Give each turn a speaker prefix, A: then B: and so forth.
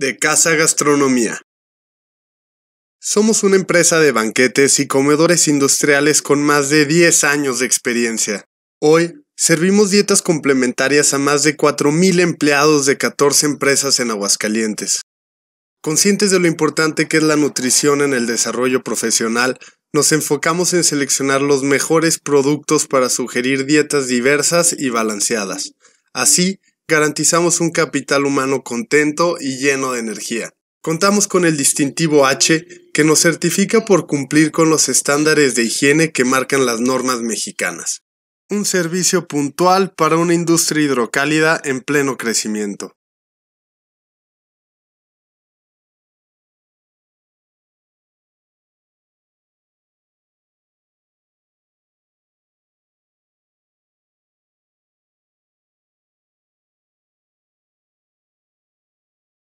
A: de Casa Gastronomía. Somos una empresa de banquetes y comedores industriales con más de 10 años de experiencia. Hoy servimos dietas complementarias a más de 4.000 empleados de 14 empresas en Aguascalientes. Conscientes de lo importante que es la nutrición en el desarrollo profesional, nos enfocamos en seleccionar los mejores productos para sugerir dietas diversas y balanceadas. Así, garantizamos un capital humano contento y lleno de energía. Contamos con el distintivo H que nos certifica por cumplir con los estándares de higiene que marcan las normas mexicanas. Un servicio puntual para una industria hidrocálida en pleno crecimiento.